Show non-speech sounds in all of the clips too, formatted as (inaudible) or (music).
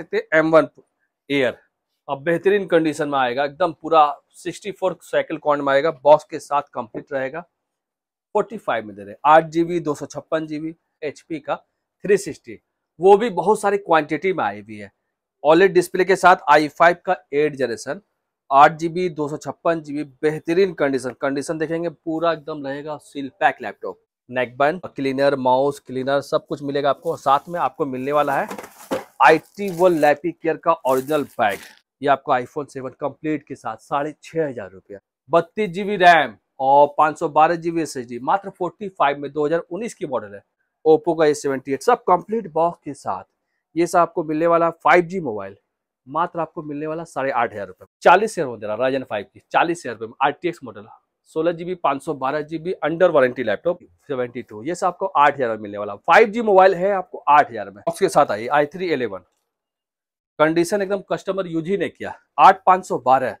सकते M one air अब बेहतरीन कंडीशन में आएगा एकदम पूरा 64 साइकिल कॉन्ड में आएगा बॉक्स के साथ कंप्लीट रहेगा 45 में दे रहे आठ जी बी दो सौ छप्पन जी बी एच पी का 360 वो भी बहुत सारी क्वांटिटी में आई हुई है ऑलेट डिस्प्ले के साथ आई फाइव का एट जनरेशन आठ जी बी दो सौ छप्पन जी बी बेहतरीन कंडीशन कंडीशन देखेंगे पूरा एकदम रहेगा seal pack laptop neckband cleaner mouse cleaner सब कुछ मिलेगा आपको साथ में आपको मिलने वाला है आई टी वो लैपी केयर का ओरिजिनल बैग ये आपको आईफोन सेवन कंप्लीट के साथ साढ़े छह हजार रुपया बत्तीस जीबी रैम और पाँच सौ बारह जीबी एस एच डी मात्र फोर्टी फाइव में दो हजार उन्नीस की मॉडल है ओप्पो का ए सेवेंटी एट सब कंप्लीट बॉक्स के साथ ये सब आपको मिलने वाला फाइव जी मोबाइल मात्र आपको मिलने वाला साढ़े आठ हजार रुपये चालीस हजार में राजन फाइव की चालीस हजार रुपये में आर टी एक्स मॉडल सोलह जी बी पाँच सौ बारह G under warranty laptop seventy two ये सब आपको आठ हज़ार में मिलने वाला फाइव जी मोबाइल है आपको आठ हज़ार में उसके साथ I I three eleven condition एकदम कस्टमर यूज ही नहीं किया आठ पाँच सौ बारह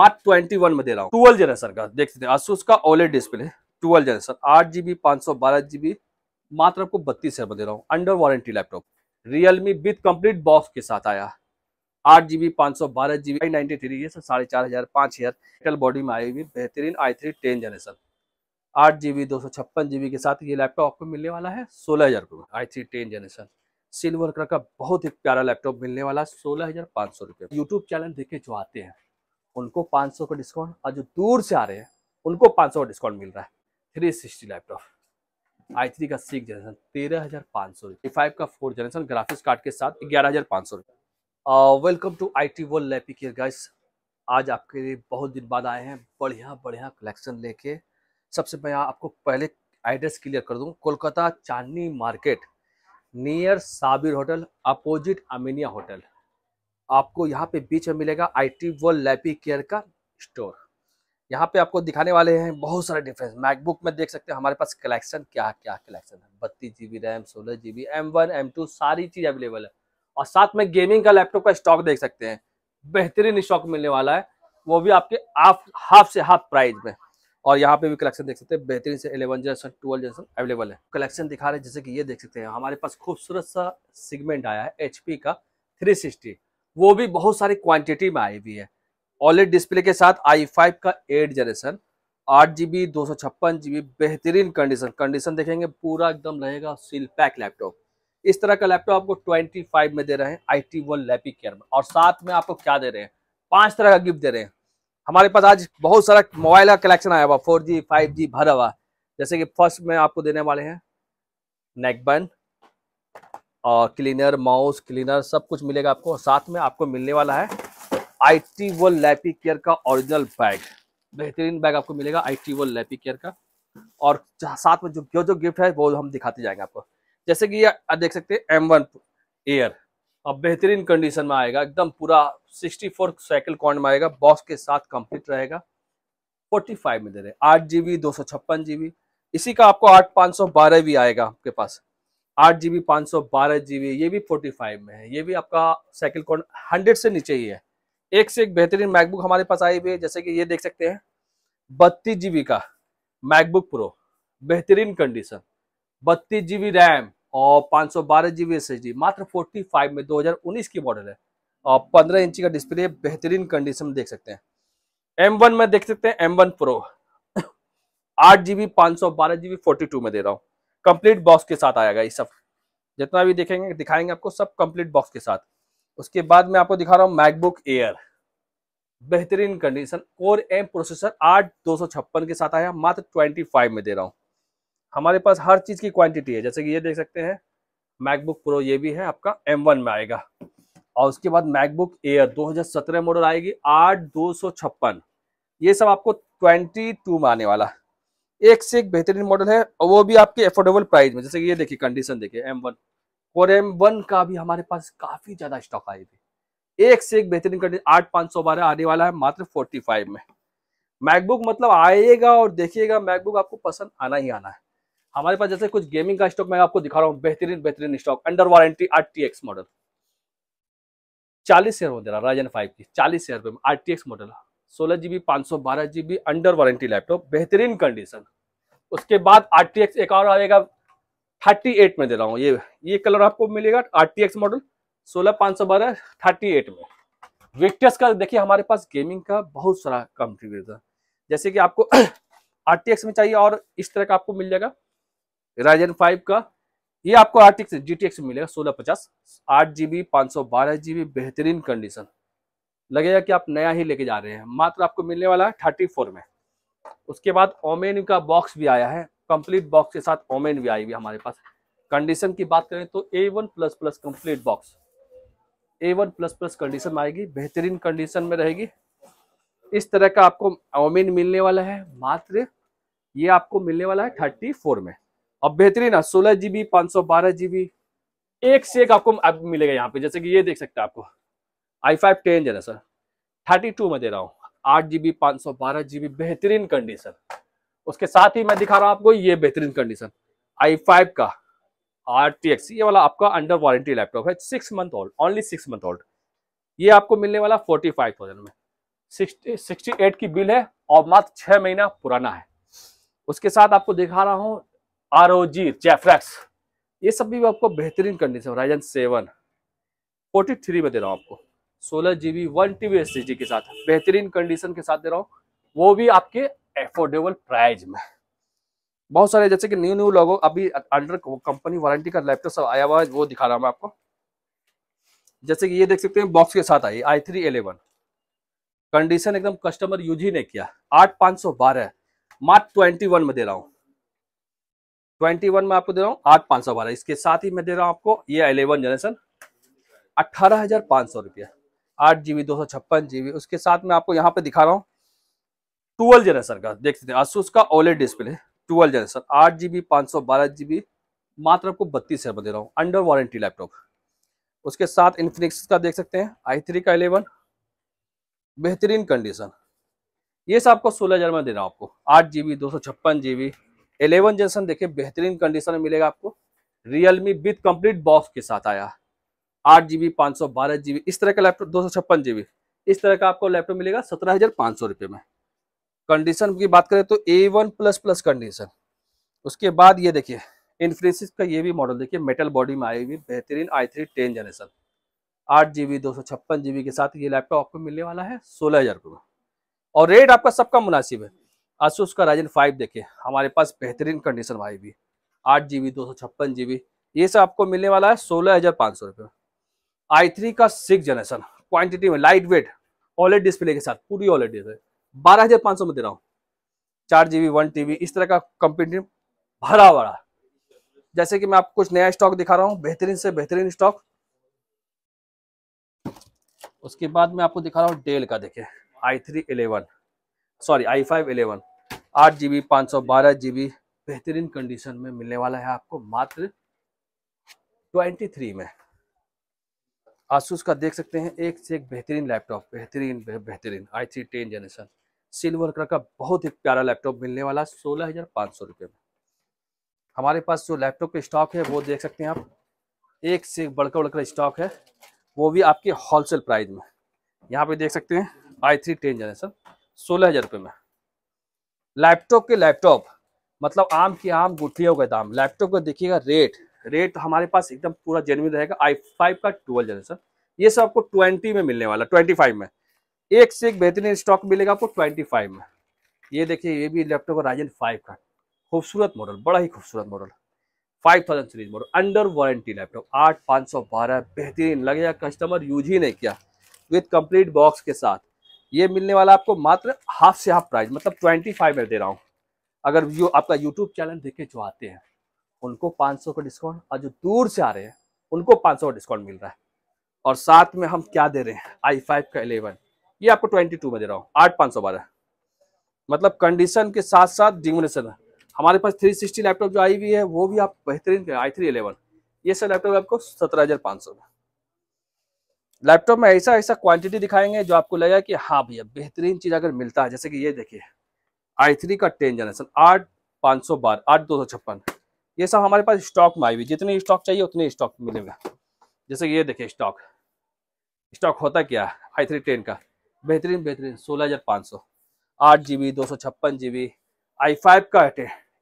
मार्च ट्वेंटी वन में दे रहा हूँ ट्वेल्व जनरेशन का देख सकते हैं असूस का ओलेट डिस्प्ले ट्वेल्व जनरेशन आठ जी बी पाँच सौ बारह जी मात्र आपको बत्तीस हज़ार में दे रहा हूँ under warranty laptop Realme with complete box के साथ आया आठ जी बी पाँच सौ बारह जी बी नाइन्टी थ्री ये सब साढ़े चार हजार पाँच हजार मेटल बॉडी में आई हुई बेहतरीन आई थ्री टेन जनरेशन आठ बी दो सौ छप्पन जीबी के साथ ये लैपटॉप आपको मिलने वाला है सोलह हजार रुपये में I three ten generation silver colour का बहुत ही प्यारा लैपटॉप मिलने वाला है सोलह हजार पाँच सौ रुपये यूट्यूब चैनल देखे जो आते हैं उनको पाँच सौ का डिस्काउंट और जो दूर से आ रहे हैं उनको पाँच सौ का डिस्काउंट मिल रहा है three sixty laptop I three का सिक्स जनरेशन तेरह हजार पाँच सौ रुपये फाइव का फोर जनरेशन ग्राफिक्स कार्ड के साथ ग्यारह हजार पाँच सौ रुपये welcome to I T World Lappy Care guys आज आपके लिए बहुत दिन बाद आए हैं बढ़िया बढ़िया कलेक्शन लेके सबसे मैं आपको पहले एड्रेस क्लियर कर दूं Kolkata Chandni market near Sabir hotel opposite Aminia Hotel आपको यहाँ पे बीच में मिलेगा I T World Lappy Care का स्टोर यहाँ पे आपको दिखाने वाले हैं बहुत सारे डिफरेंस मैकबुक में देख सकते हैं हमारे पास कलेक्शन क्या क्या कलेक्शन है बत्तीस जी बी रैम सोलह G B M one M two सारी चीज़ अवेलेबल है और साथ में गेमिंग का लैपटॉप का स्टॉक देख सकते हैं बेहतरीन स्टॉक मिलने वाला है वो भी आपके हाफ हाफ से हाफ प्राइस में और यहाँ पे भी कलेक्शन देख सकते हैं बेहतरीन से eleven generation twelve generation available है कलेक्शन दिखा रहे हैं जैसे कि ये देख सकते हैं हमारे पास खूबसूरत सा सिगमेंट आया है एच का थ्री वो भी बहुत सारी क्वान्टिटी में आई हुई है ऑलेट डिस्प्ले के साथ आई फाइव का एट जनरेशन आठ जी बी दो सौ छप्पन जी बी बेहतरीन कंडीशन कंडीशन देखेंगे पूरा एकदम रहेगा सील पैक लैपटॉप इस तरह का लैपटॉप आपको ट्वेंटी फाइव में दे रहे हैं I T World Lappy Care में और साथ में आपको क्या दे रहे हैं पांच तरह का गिफ्ट दे रहे हैं हमारे पास आज बहुत सारा मोबाइल का कलेक्शन आया हुआ फोर जी फाइव जी भरा हुआ जैसे कि फर्स्ट में आपको देने वाले हैं नेकबैंड और क्लीनर माउस क्लीनर सब कुछ मिलेगा आपको साथ में आपको मिलने वाला है I T World Lappy Care का ओरिजिनल बैग बेहतरीन बैग आपको मिलेगा I T World Lappy Care का और साथ में जो जो गिफ्ट है वो हम दिखाते जाएंगे आपको जैसे कि आप देख सकते हैं एम वन एयर अब बेहतरीन कंडीशन में आएगा एकदम पूरा 64 साइकिल कॉन्ड में आएगा बॉस के साथ कंप्लीट रहेगा 45 में दे रहे आठ जी बी दो सौ छप्पन इसी का आपको आठ पाँच सौ बारह भी आएगा आपके पास आठ बी पाँच सौ बारह ये भी 45 में है ये भी आपका साइकिल कॉन्ड हंड्रेड से नीचे ही है एक से एक बेहतरीन मैकबुक हमारे पास आई हुई है जैसे कि ये देख सकते हैं बत्तीस का मैकबुक प्रो बेहतरीन कंडीशन बत्तीस जी बी रैम और पाँच सौ बारह G B S H D मात्र फोर्टी फाइव में दो हज़ार उन्नीस की मॉडल है और पंद्रह इंची का डिस्प्ले बेहतरीन कंडीशन में देख सकते हैं एम वन में देख सकते हैं एम वन प्रो आठ जी बी पाँच सौ बारह जी बी फोर्टी टू में दे रहा हूँ कंप्लीट बॉक्स के साथ आएगा ये सब जितना भी देखेंगे दिखाएंगे आपको सब कंप्लीट बॉक्स के साथ उसके बाद मैं आपको दिखा रहा हूँ मैकबुक एयर बेहतरीन कंडीशन और एम प्रोसेसर आठ दो सौ छप्पन के साथ आया मात्र ट्वेंटी फाइव में दे रहा हूँ हमारे पास हर चीज़ की क्वांटिटी है जैसे कि ये देख सकते हैं मैकबुक प्रो ये भी है आपका M1 में आएगा और उसके बाद मैकबुक एयर 2017 मॉडल आएगी आठ दो सौ छप्पन ये सब आपको 22 में आने वाला एक से एक बेहतरीन मॉडल है और वो भी आपके अफोर्डेबल प्राइस में जैसे कि ये देखिए कंडीशन देखिए एम वन और एम वन का भी हमारे पास काफ़ी ज़्यादा स्टॉक आए थे एक से एक बेहतरीन कंडीशन आठ पाँच सौ बारह आने वाला है मात्र फोर्टी फाइव में मैकबुक मतलब आएगा और देखिएगा मैकबुक आपको पसंद आना ही आना है हमारे पास जैसे कुछ गेमिंग का स्टॉक मैं आपको दिखा रहा हूँ बेहतरीन बेहतरीन stock under warranty R T X model चालीस शेयर में दे रहा राजन फाइव की चालीस शेयर में आर टी एक्स मॉडल सोलह जीबी पाँच सौ बारह जीबी अंडर वारंटी लैपटॉप बेहतरीन कंडीशन उसके बाद आर टी एक्स एक और आएगा थर्टी एट में दे रहा हूँ ये ये कलर आपको मिलेगा आर टी एक्स मॉडल सोलह पाँच सौ बारह थर्टी एट में विक्टर्स का देखिए हमारे पास गेमिंग का बहुत सारा कंट्रीब्यूटर जैसे कि आपको आर (clears throat) में चाहिए और इस तरह का आपको मिल जाएगा राइजन फाइव का ये आपको आर्टिक्स जीटीएक्स एक्स मिलेगा सोलह पचास आठ जीबी पाँच सौ बारह जीबी बेहतरीन कंडीशन लगेगा कि आप नया ही लेके जा रहे हैं मात्र आपको मिलने वाला है थर्टी फोर में उसके बाद ओमेन का बॉक्स भी आया है कंप्लीट बॉक्स के साथ ओमेन भी आई हुई हमारे पास कंडीशन की बात करें तो A one plus plus complete box A one plus plus condition में आएगी बेहतरीन कंडीशन में रहेगी इस तरह का आपको ओमेन मिलने वाला है मात्र ये आपको मिलने वाला है थर्टी फोर में अब बेहतरीन है सोलह जीबी पाँच सौ बारह जीबी एक से एक आपको अब मिलेगा यहाँ पे जैसे कि ये देख सकते हैं आपको आई फाइव टेन जरा सर थर्टी टू में दे रहा हूँ आठ जीबी पाँच सौ बारह जीबी बेहतरीन कंडीशन उसके साथ ही मैं दिखा रहा हूँ आपको ये बेहतरीन कंडीशन आई फाइव का आर टी एक्स ये वाला आपका अंडर वारंटी लैपटॉप है six month old only six month old ये आपको मिलने वाला फोर्टी फाइव थाउजेंड में सिक्सटी सिक्सटी एट की बिल है और मात्र छः महीना पुराना है उसके साथ आपको दिखा रहा हूँ आर ओ जी जेफ्रैक्स ये सब भी आपको बेहतरीन condition Ryzen seven forty three में दे रहा हूँ आपको सोलह G B one T B S C G के साथ बेहतरीन कंडीशन के साथ दे रहा हूँ वो भी आपके एफोर्डेबल प्राइज में बहुत सारे जैसे कि न्यू न्यू लोगो अभी अंडर कंपनी वारंटी का लैपटॉप सब आया हुआ है वो दिखा रहा हूँ मैं आपको जैसे कि ये देख सकते हैं बॉक्स के साथ I I three eleven condition एकदम कस्टमर यूज ही ने किया आठ पाँच सौ बारह मार्च ट्वेंटी वन में दे रहा हूँ ट्वेंटी वन में आपको दे रहा हूँ आठ पाँच सौ बारह इसके साथ ही मैं दे रहा हूँ आपको ये अलेवन जनरेशन अट्ठारह हजार पाँच सौ रुपया आठ जीबी दो सौ छप्पन जीबी उसके साथ में आपको यहाँ पे दिखा रहा हूँ ट्वेल्व जनरेशन का देख सकते हैं असूस का ओलेट डिस्प्ले ट्वेल्व जनरेशन आठ जीबी पाँच सौ बारह जीबी मात्र आपको बत्तीस हजार दे रहा हूँ अंडर वारंटी लैपटॉप उसके साथ इन्फिनिक्स का देख सकते हैं आई थ्री का इलेवन बेहतरीन कंडीशन ये सब आपको सोलह हजार में दे रहा हूँ आपको आठ जीबी दो सौ छप्पन जीबी एलेवन जनरेशन देखिए बेहतरीन कंडीशन में मिलेगा आपको रियलमी विथ कंप्लीट बॉक्स के साथ आया आठ जीबी पाँच सौ बारह जीबी इस तरह का लैपटॉप दो सौ छप्पन जीबी इस तरह का आपको लैपटॉप मिलेगा सत्रह हजार पाँच सौ रुपये में कंडीशन की बात करें तो A one plus plus condition उसके बाद ये देखिए इन्फ्रेसिस का ये भी मॉडल देखिए मेटल बॉडी में आई हुई बेहतरीन आई थ्री टेन जनरेशन आठ जी बी दो सौ छप्पन जी बी के साथ ये लैपटॉप आपको मिलने वाला है सोलह हज़ार रुपये और रेट आपका सबका मुनासिब है आसूस का राइजन फाइव देखें हमारे पास बेहतरीन कंडीशन वाई आई आठ जी बी दो सौ छप्पन जी बी ये सब आपको मिलने वाला है सोलह हज़ार पाँच सौ रुपये आई थ्री का सिक्स जनरेशन क्वांटिटी में लाइट वेट ऑलेट डिस्प्ले के साथ पूरी ऑलेट डिस्प्ले बारह हज़ार पाँच सौ में दे रहा हूँ चार G B one T B इस तरह का कंपनी भरा भरा जैसे कि मैं आपको कुछ नया स्टॉक दिखा रहा हूँ बेहतरीन से बेहतरीन स्टॉक उसके बाद मैं आपको दिखा रहा हूँ डेल का देखे I three eleven sorry I five eleven आठ जी बी पाँच सौ बारह जी बी बेहतरीन कंडीशन में मिलने वाला है आपको मात्र ट्वेंटी थ्री में आसूस का देख सकते हैं एक से एक बेहतरीन लैपटॉप बेहतरीन बेहतरीन I three ten generation silver colour का बहुत ही प्यारा लैपटॉप मिलने वाला है सोलह हज़ार पाँच सौ रुपये में हमारे पास जो लैपटॉप का स्टॉक है वो देख सकते हैं आप एक से एक बड़का बड़का स्टॉक है वो भी आपके होलसेल प्राइस में यहाँ पे देख सकते हैं आई थ्री टेन जनरेशन सोलह हजार रुपये में लैपटॉप के लैपटॉप मतलब आम के आम गुठलियों का दाम लैपटॉप का देखिएगा रेट रेट हमारे पास एकदम पूरा जेनविन रहेगा आई फाइव का ट्वेल्व जनरेशन ये सब आपको ट्वेंटी में मिलने वाला ट्वेंटी फाइव में एक से एक बेहतरीन स्टॉक मिलेगा आपको ट्वेंटी फाइव में ये देखिए ये भी लैपटॉप का राइजन फाइव का खूबसूरत मॉडल बड़ा ही खूबसूरत model five thousand series model under warranty laptop आठ पाँच सौ बारह बेहतरीन लगेगा कस्टमर यूज ही नहीं किया विथ कंप्लीट बॉक्स के साथ ये मिलने वाला आपको मात्र हाफ से हाफ प्राइस मतलब ट्वेंटी फाइव में दे रहा हूँ अगर यो, आपका यूट्यूब चैनल देखे जो आते हैं उनको पाँच सौ का डिस्काउंट और जो दूर से आ रहे हैं उनको पाँच सौ का डिस्काउंट मिल रहा है और साथ में हम क्या दे रहे हैं आई फाइव का एलेवन ये आपको ट्वेंटी टू में दे रहा हूँ आठ पाँच सौ बारह मतलब कंडीशन के साथ साथ डिमोनेशन हमारे पास थ्री सिक्सटी लैपटॉप जो आई हुई है वो भी आप बेहतरीन आई थ्री एलेवन ये सब लैपटॉप आपको सत्रह हज़ार पाँच सौ में लैपटॉप में ऐसा ऐसा क्वांटिटी दिखाएंगे जो आपको लगेगा कि हाँ भैया बेहतरीन चीज़ अगर मिलता है जैसे कि ये देखिए आई थ्री का टेन जनरेशन आठ पाँच सौ बारह आठ दो सौ छप्पन ये सब हमारे पास स्टॉक में आई हुई जितने स्टॉक चाहिए उतने स्टॉक मिलेगा जैसे ये देखिए स्टॉक स्टॉक होता क्या है आई थ्री टेन का बेहतरीन बेहतरीन सोलह हज़ार पाँच सौ आठ जी बी दो सौ छप्पन जी बी आई फाइव का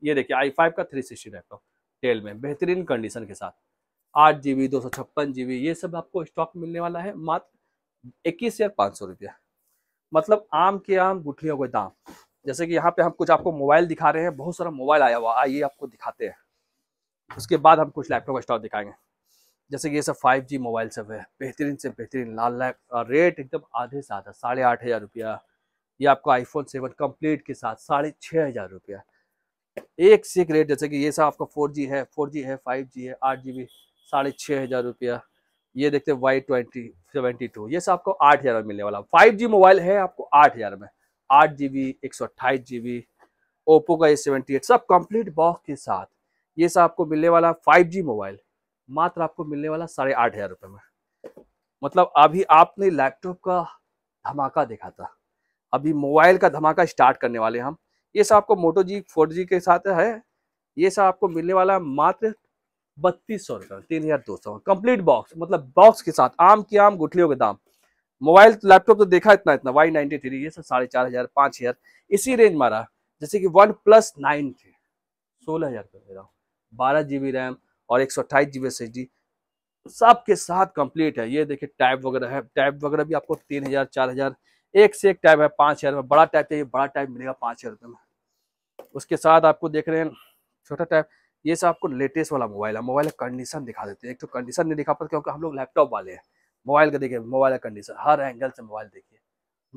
ये देखिए आई फाइव का थ्री सिक्सटी लैपटॉप टेल में बेहतरीन कंडीशन के साथ आठ जी बी दो सौ छप्पन जी बी ये सब आपको स्टॉक मिलने वाला है मात्र इक्कीस हजार पाँच सौ रुपया मतलब आम के आम गुठलियों के दाम जैसे कि यहाँ पे हम कुछ आपको मोबाइल दिखा रहे हैं बहुत सारा मोबाइल आया हुआ आइए आपको दिखाते हैं उसके बाद हम कुछ लैपटॉप स्टॉक दिखाएंगे जैसे कि ये सब फाइव जी मोबाइल सब है बेहतरीन से बेहतरीन लाल लैक रेट एकदम आधे से आधा साढ़े आठ हज़ार रुपया ये आपको आईफोन सेवन कंप्लीट के साथ साढ़े छः हज़ार रुपया एक से एक रेट जैसे कि ये सब आपका फोर जी है फोर जी है फाइव जी है आठ जी बी साढ़े छः हज़ार रुपया ये देखते हैं वाई ट्वेंटी सेवेंटी टू ये सब आपको आठ हज़ार में मिलने वाला फाइव जी मोबाइल है आपको आठ हज़ार में आठ जी बी एक सौ अट्ठाईस जी बी ओप्पो का ये सेवेंटी एट सब कंप्लीट बॉक्स के साथ ये सब आपको मिलने वाला फाइव जी मोबाइल मात्र आपको मिलने वाला साढ़े आठ हज़ार रुपये में मतलब अभी आपने लैपटॉप का धमाका देखा था अभी मोबाइल का धमाका स्टार्ट करने वाले हम ये सब आपको मोटो जी फोर जी के साथ है ये सब आपको मिलने वाला मात्र बत्तीस सौ रुपये तीन हजार दो सौ कंप्लीट बॉक्स मतलब बॉक्स के साथ आम की आम गुठलियों के दाम मोबाइल लैपटॉप तो देखा इतना इतना वाई नाइनटी थ्री ये सब साढ़े चार हजार पाँच हजार इसी रेंज मारा जैसे कि वन प्लस नाइन थे सोलह हजार रुपये दे रहा हूँ बारह जी बी रैम और एक सौ अट्ठाईस G B S S D सब के साथ कंप्लीट है ये देखिए टैब वगैरह है टैब वगैरह भी आपको तीन हजार चार हजार एक से एक टैब है पाँच हजार में बड़ा टैब चाहिए बड़ा टैब मिलेगा पाँच हजार रुपये में उसके साथ आपको देख रहे हैं छोटा टैब ये सब आपको लेटेस्ट वाला मोबाइल है मोबाइल का कंडीशन दिखा देते हैं एक तो कंडीशन नहीं दिखा पाते क्योंकि हम लोग लैपटॉप वाले हैं मोबाइल का देखिए मोबाइल का कंडीशन हर एंगल से मोबाइल देखिए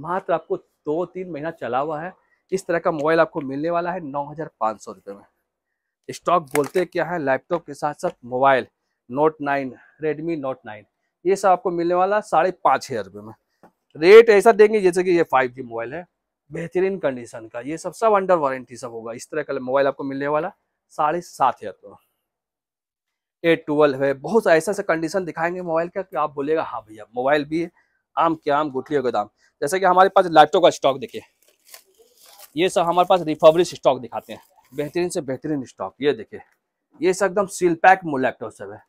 मात्र आपको दो तीन महीना चला हुआ है इस तरह का मोबाइल आपको मिलने वाला है नौ हज़ार सौ में स्टॉक बोलते क्या है लैपटॉप के साथ साथ mobile note nine Redmi note nine ये सब आपको मिलने वाला है साढ़े पाँच हज़ार रुपये में रेट ऐसा देंगे जैसे कि ये फाइव जी मोबाइल है बेहतरीन कंडीशन का ये सब सब अंडर वारंटी सब होगा इस तरह का मोबाइल आपको मिलने वाला साढ़े सात हजार तो एट ट्वेल्व है बहुत सा ऐसा ऐसा कंडीशन दिखाएंगे मोबाइल का कि आप बोलेगा हाँ भैया मोबाइल भी है आम के आम गुठलियों के दाम जैसे कि हमारे पास लैपटॉप का स्टॉक देखिए ये सब हमारे पास रिफर्बिश स्टॉक दिखाते हैं बेहतरीन से बेहतरीन स्टॉक ये देखिए ये सब एकदम सील पैक लैपटॉप सब है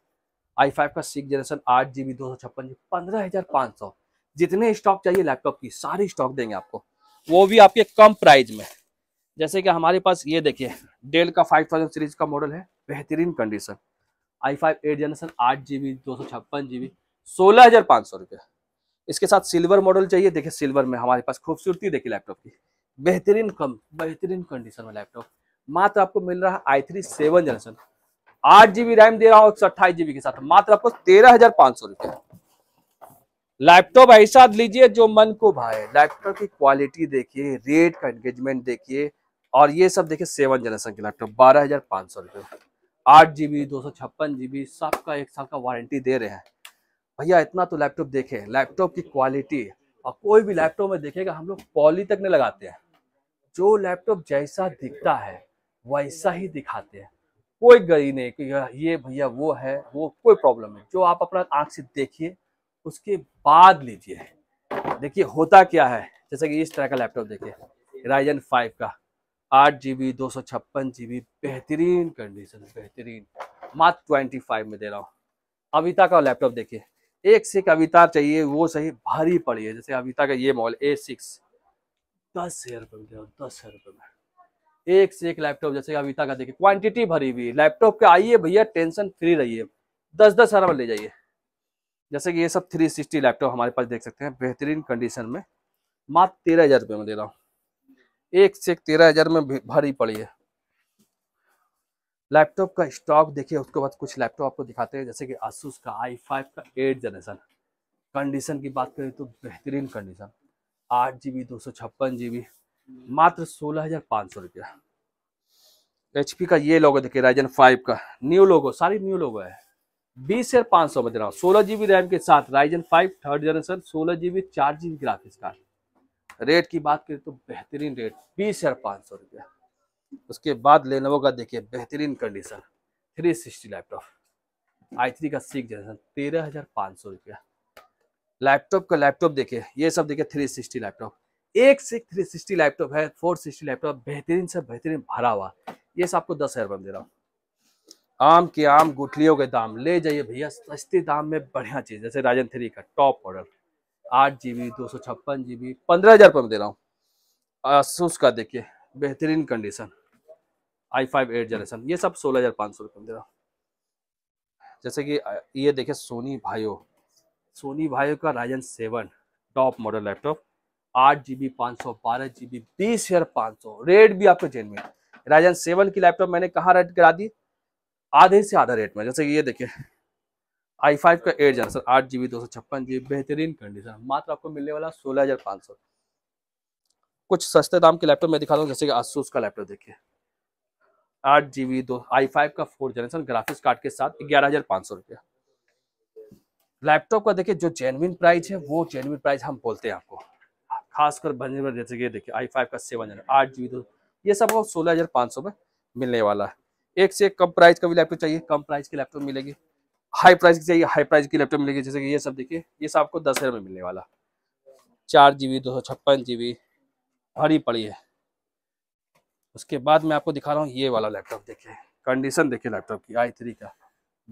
आई फाइव का सिक्स जनरेशन आठ जी बी दो सौ छप्पन जी पंद्रह हज़ार पाँच सौ जितने स्टॉक चाहिए लैपटॉप की सारी स्टॉक देंगे आपको वो भी आपके कम प्राइस में जैसे कि हमारे पास ये देखिए डेल का 5000 सीरीज का मॉडल है बेहतरीन condition I five eight generation आठ जी बी दो सौ छप्पन जी बी सोलह हजार पाँच सौ रुपये इसके साथ सिल्वर मॉडल चाहिए देखिए सिल्वर में हमारे पास खूबसूरती देखिए लैपटॉप की बेहतरीन कम बेहतरीन कंडीशन में लैपटॉप मात्र आपको मिल रहा है आई थ्री सेवन जनरेशन आठ बी रैम दे रहा हूँ एक सौ अट्ठाईस जीबी के साथ मात्र आपको तेरह हजार पाँच सौ रुपये लैपटॉप ऐसा लीजिए जो मन को भाए लैपटॉप की क्वालिटी देखिए रेट का एंगेजमेंट देखिए और ये सब देखिए सेवन जनरेशन के लैपटॉप बारह हजार पाँच सौ रुपये आठ जी बी दो सौ छप्पन जी बी सबका एक साल का वारंटी दे रहे हैं भैया इतना तो लैपटॉप देखे लैपटॉप की क्वालिटी और कोई भी लैपटॉप में देखेगा हम लोग पॉली तक नहीं लगाते हैं जो लैपटॉप जैसा दिखता है वैसा ही दिखाते हैं कोई गरी नहीं कि ये भैया वो है वो कोई प्रॉब्लम है जो आप अपना आँख से देखिए उसके बाद लीजिए देखिए होता क्या है जैसे कि इस तरह का लैपटॉप देखिए राइजन फाइव का आठ जी बी दो सौ छप्पन जी बी बेहतरीन कंडीशन बेहतरीन मात ट्वेंटी फाइव में दे रहा हूँ अविता का लैपटॉप देखिए एक से एक अविता चाहिए वो सही भारी पड़ी है जैसे अविता का ये मॉल ए सिक्स दस हजार रुपये में दे रहा हूँ दस हजार रुपये में एक से एक लैपटॉप जैसे अविता का देखिए क्वान्टिटी भरी हुई लैपटॉप के आइए भैया टेंशन फ्री रहिए दस दस हजार में ले जाइए जैसे कि ये सब थ्री सिक्सटी लैपटॉप हमारे पास देख सकते हैं बेहतरीन कंडीशन में मात्र तेरह हजार रुपये में दे रहा हूँ एक से एक तेरह हजार में भरी पड़ी है लैपटॉप का स्टॉक देखिए उसके बाद कुछ लैपटॉप आपको दिखाते हैं जैसे कि आसूस का आई फाइव का एट जनरेशन कंडीशन की बात करें तो बेहतरीन कंडीशन आठ जी बी दो सौ छप्पन जी बी मात्र सोलह हजार पाँच सौ रुपया एच पी का ये लोगो देखिए राइजन फाइव का न्यू लोगो सारी न्यू लोगो है बीस हजार पाँच सौ में दे रहा हूँ सोलह जी बी रैम के साथ राइजन फाइव थर्ड जनरेशन सोलह जी बी चार G B graphics card rate की बात करें तो बेहतरीन रेट बीस हज़ार पाँच सौ रुपया उसके बाद लेनोवो का देखिए बेहतरीन condition three sixty laptop I three का सिक्स जनरेशन तेरह हज़ार पाँच सौ रुपया लैपटॉप का लैपटॉप देखिए ये सब देखिए थ्री सिक्सटी लैपटॉप एक से थ्री सिक्सटी लैपटॉप है फोर सिक्सटी लैपटॉप बेहतरीन से बेहतरीन भरा हुआ ये सब आपको दस हज़ार रुपये दे रहा हूँ आम के आम गुठलियों के दाम ले जाइए भैया सस्ते दाम में बढ़िया चीज़ जैसे राजन थ्री का टॉप मॉडल आठ जी बी दो सौ छप्पन जी बी पंद्रह हज़ार रुपये में दे रहा हूँ आसूस का देखिए बेहतरीन condition I five eight generation ये सब सोलह हज़ार पाँच सौ रुपये में दे रहा हूँ जैसे कि ये देखिए सोनी भाइयों सोनी भाइयों का Ryzen seven top model laptop आठ जी बी पाँच सौ बारह जी बी बीस हज़ार पाँच सौ रेट भी आपको जेन में राजन सेवन की लैपटॉप मैंने कहाँ रेट करा दी आधे से आधा रेट में जैसे कि ये देखिए आई फाइव का एट सर आठ जीबी दो सौ छप्पन जीबी बेहतरीन कंडीशन मात्र आपको मिलने वाला सोलह हजार पाँच सौ कुछ सस्ते दाम के लैपटॉप मैं दिखा दूँ जैसे कि आसूस का लैपटॉप देखिए आठ जीबी दो आई फाइव का फोर जनरेशन ग्राफिक्स कार्ड के साथ ग्यारह हजार पाँच सौ रुपया लैपटॉप का देखिए जो जेनविन प्राइस है वो जेनविन प्राइस हम बोलते हैं आपको खासकर बंजर में जैसे कि देखिए आई फाइव का सेवन हजार आठ जी दो ये सब आपको सोलह हज़ार पाँच सौ में मिलने वाला है एक से एक कम प्राइस का भी लैपटॉप चाहिए कम प्राइस के लैपटॉप मिलेगी हाई प्राइस की चाहिए हाई प्राइस की लैपटॉप मिलेगी जैसे कि ये सब देखिए ये सब आपको दस हज़ार में मिलने वाला चार जी बी दो सौ छप्पन जी बी भरी पड़ी है उसके बाद मैं आपको दिखा रहा हूँ ये वाला लैपटॉप देखिए कंडीशन देखिए लैपटॉप की आई थ्री का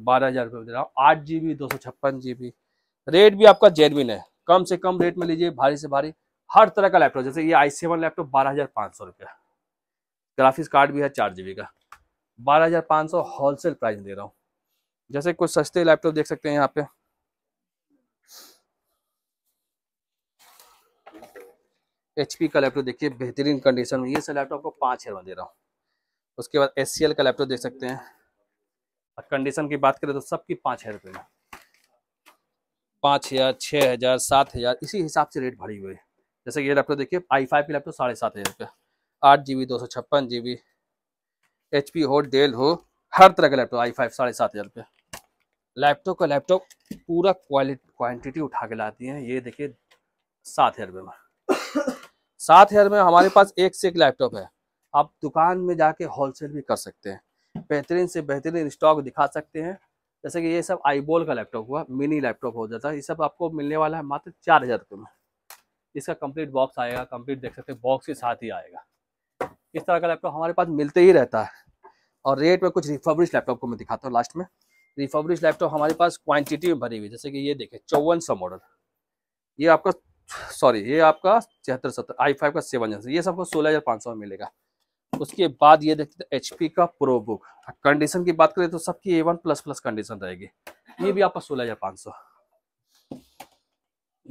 बारह हज़ार रुपये दे रहा हूँ आठ जी बी दो सौ छप्पन जी बी रेट भी आपका जेनविन है कम से कम रेट में लीजिए भारी से भारी हर तरह का लैपटॉप जैसे ये आई सेवन लैपटॉप बारह हज़ार पाँच सौ रुपया ग्राफिक्स कार्ड भी है चार जी बी का बारह हज़ार पाँच सौ होलसेल प्राइस दे रहा हूँ जैसे कुछ सस्ते लैपटॉप देख सकते हैं यहाँ पे एचपी का लैपटॉप देखिए बेहतरीन कंडीशन में ये सर लैपटॉप को पाँच हज़ार दे रहा हूँ उसके बाद एस का लैपटॉप देख सकते हैं और कंडीशन की बात करें तो सबकी पाँच हज़ार रुपये में पाँच हज़ार छः हज़ार सात हज़ार इसी हिसाब से रेट भरी हुई है जैसे ये लैपटॉप देखिए आई फाइव की लैपटॉप साढ़े सात हज़ार रुपये आठ जी बी दो सौ छप्पन जी बी एच पी हो डेल हो हर तरह का लैपटॉप आई फाइव साढ़े सात हज़ार रुपये लैपटॉप का लैपटॉप पूरा क्वालिटी क्वांटिटी उठा के लाती हैं ये देखिए सात हज़ार रुपये में सात हज़ार में हमारे पास एक से एक लैपटॉप है आप दुकान में जाके होलसेल भी कर सकते हैं बेहतरीन से बेहतरीन स्टॉक दिखा सकते हैं जैसे कि ये सब आईबॉल का लैपटॉप हुआ मिनी लैपटॉप हो जाता है ये सब आपको मिलने वाला है मात्र चार हज़ार रुपये में इसका कंप्लीट बॉक्स आएगा कंप्लीट देख सकते हैं बॉक्स के साथ ही आएगा इस तरह का लैपटॉप हमारे पास मिलते ही रहता है और रेट में कुछ रिफर्बिश लैपटॉप को मैं दिखाता हूँ लास्ट में रिफर्बिश लैपटॉप हमारे पास क्वांटिटी में भरी हुई जैसे कि ये देखे चौवन सौ मॉडल ये आपका सॉरी ये आपका छिहत्तर सत्तर आई फाइव का सेवन जनरेशन ये सबको सोलह हज़ार पाँच सौ में मिलेगा उसके बाद ये देखते एच पी का प्रो बुक कंडीशन की बात करें तो सबकी A one plus plus condition रहेगी ये भी आपका सोलह हज़ार पाँच सौ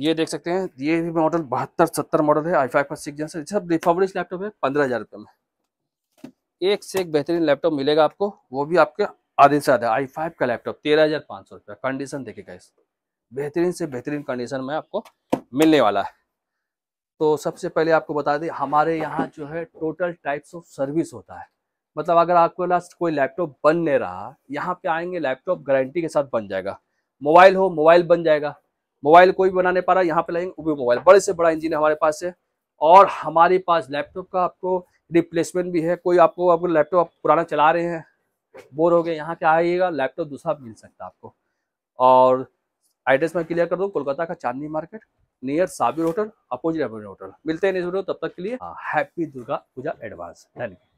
ये देख सकते हैं ये भी मॉडल बहत्तर सत्तर मॉडल है आई फाइव का सिक्स जैसे सब रिफर्बिश लैपटॉप है पंद्रह हज़ार रुपये में एक से एक बेहतरीन लैपटॉप मिलेगा आपको वो भी आपके आधे से आधा आई फाइव का लैपटॉप तेरह हज़ार पाँच सौ रुपया कंडीशन देखेगा इस बेहतरीन से बेहतरीन कंडीशन में आपको मिलने वाला है तो सबसे पहले आपको बता दें हमारे यहाँ जो है टोटल टाइप्स ऑफ सर्विस होता है मतलब अगर आपके लास्ट कोई लैपटॉप बन नहीं रहा यहाँ पे आएंगे लैपटॉप गारंटी के साथ बन जाएगा मोबाइल हो मोबाइल बन जाएगा मोबाइल कोई बनाने पा रहा है यहाँ पे लाएंगे वो भी मोबाइल बड़े से बड़ा इंजीनियर हमारे पास है और हमारे पास लैपटॉप का आपको रिप्लेसमेंट भी है कोई आपको आपको लैपटॉप पुराना चला रहे हैं बोर हो गए यहाँ क्या आइएगा लैपटॉप दूसरा मिल सकता है आपको और एड्रेस मैं क्लियर कर दूँ कोलकाता का Chandni market near Sabir hotel opposite hotel मिलते हैं इस वीडियो तब तक के लिए हैप्पी हाँ, दुर्गा पूजा एडवांस धन्यवाद